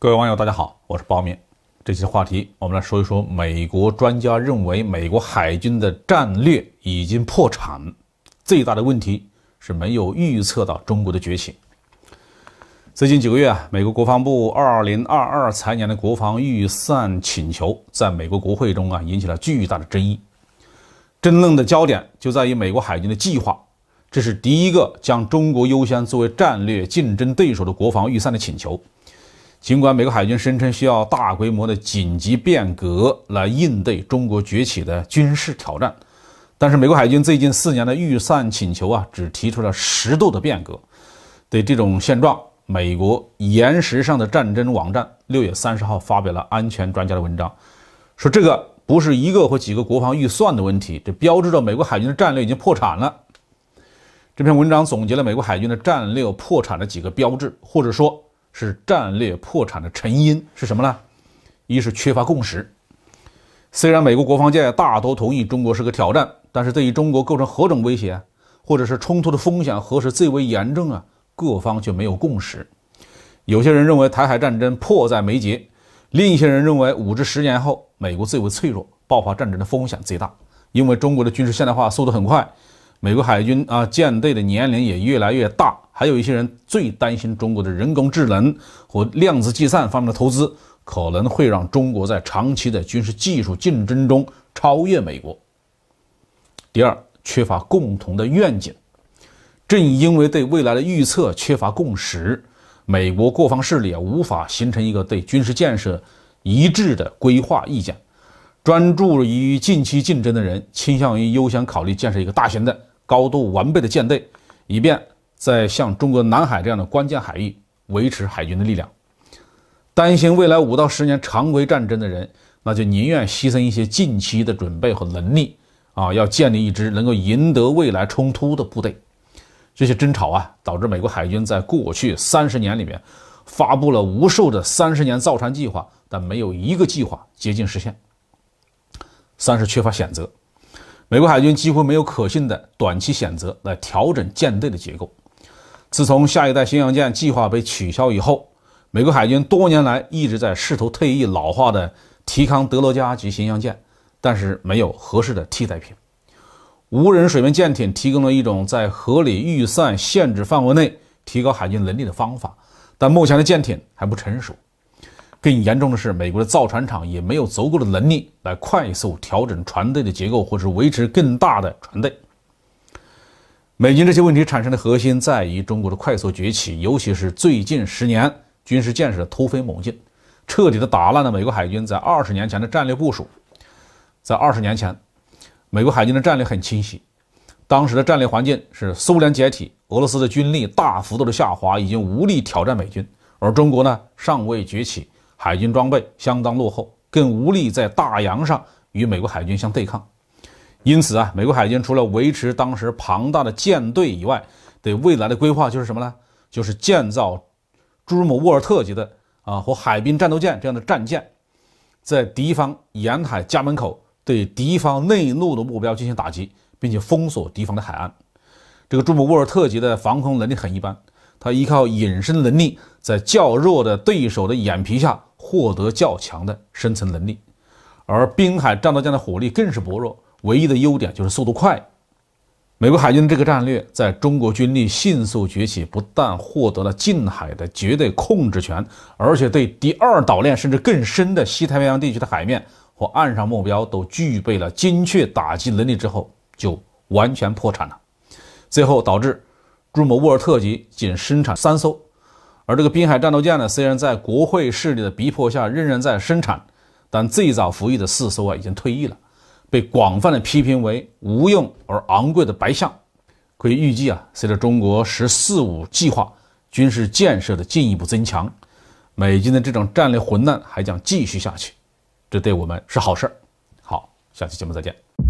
各位网友，大家好，我是包勉。这期话题，我们来说一说美国专家认为美国海军的战略已经破产，最大的问题是没有预测到中国的崛起。最近几个月啊，美国国防部二零二二财年的国防预算请求在美国国会中啊引起了巨大的争议，争论的焦点就在于美国海军的计划，这是第一个将中国优先作为战略竞争对手的国防预算的请求。尽管美国海军声称需要大规模的紧急变革来应对中国崛起的军事挑战，但是美国海军最近四年的预算请求啊，只提出了十度的变革。对这种现状，美国岩石上的战争网站六月三十号发表了安全专家的文章，说这个不是一个或几个国防预算的问题，这标志着美国海军的战略已经破产了。这篇文章总结了美国海军的战略破产的几个标志，或者说。是战略破产的成因是什么呢？一是缺乏共识。虽然美国国防界大多同意中国是个挑战，但是对于中国构成何种威胁，或者是冲突的风险何时最为严重啊，各方却没有共识。有些人认为台海战争迫在眉睫，另一些人认为五至十年后美国最为脆弱，爆发战争的风险最大，因为中国的军事现代化速度很快，美国海军啊舰队的年龄也越来越大。还有一些人最担心中国的人工智能和量子计算方面的投资可能会让中国在长期的军事技术竞争中超越美国。第二，缺乏共同的愿景。正因为对未来的预测缺乏共识，美国国防势力啊无法形成一个对军事建设一致的规划意见。专注于近期竞争的人倾向于优先考虑建设一个大型的、高度完备的舰队，以便。在像中国南海这样的关键海域维持海军的力量，担心未来五到十年常规战争的人，那就宁愿牺牲一些近期的准备和能力，啊，要建立一支能够赢得未来冲突的部队。这些争吵啊，导致美国海军在过去三十年里面发布了无数的三十年造船计划，但没有一个计划接近实现。三是缺乏选择，美国海军几乎没有可信的短期选择来调整舰队的结构。自从下一代巡洋舰计划被取消以后，美国海军多年来一直在试图退役老化的提康德罗加级巡洋舰，但是没有合适的替代品。无人水面舰艇提供了一种在合理预算限制范围内提高海军能力的方法，但目前的舰艇还不成熟。更严重的是，美国的造船厂也没有足够的能力来快速调整船队的结构，或是维持更大的船队。美军这些问题产生的核心在于中国的快速崛起，尤其是最近十年军事建设的突飞猛进，彻底的打乱了美国海军在二十年前的战略部署。在二十年前，美国海军的战略很清晰，当时的战略环境是苏联解体，俄罗斯的军力大幅度的下滑，已经无力挑战美军；而中国呢，尚未崛起，海军装备相当落后，更无力在大洋上与美国海军相对抗。因此啊，美国海军除了维持当时庞大的舰队以外，对未来的规划就是什么呢？就是建造朱姆沃尔特级的啊和海滨战斗舰这样的战舰，在敌方沿海家门口对敌方内陆的目标进行打击，并且封锁敌方的海岸。这个朱姆沃尔特级的防空能力很一般，它依靠隐身能力在较弱的对手的眼皮下获得较强的生存能力，而滨海战斗舰的火力更是薄弱。唯一的优点就是速度快。美国海军的这个战略，在中国军力迅速崛起，不但获得了近海的绝对控制权，而且对第二岛链甚至更深的西太平洋地区的海面或岸上目标都具备了精确打击能力之后，就完全破产了。最后导致朱姆沃尔特级仅生产三艘，而这个滨海战斗舰呢，虽然在国会势力的逼迫下仍然在生产，但最早服役的四艘啊已经退役了。被广泛的批评为无用而昂贵的白象。可以预计啊，随着中国“十四五”计划军事建设的进一步增强，美军的这种战略混乱还将继续下去。这对我们是好事儿。好，下期节目再见。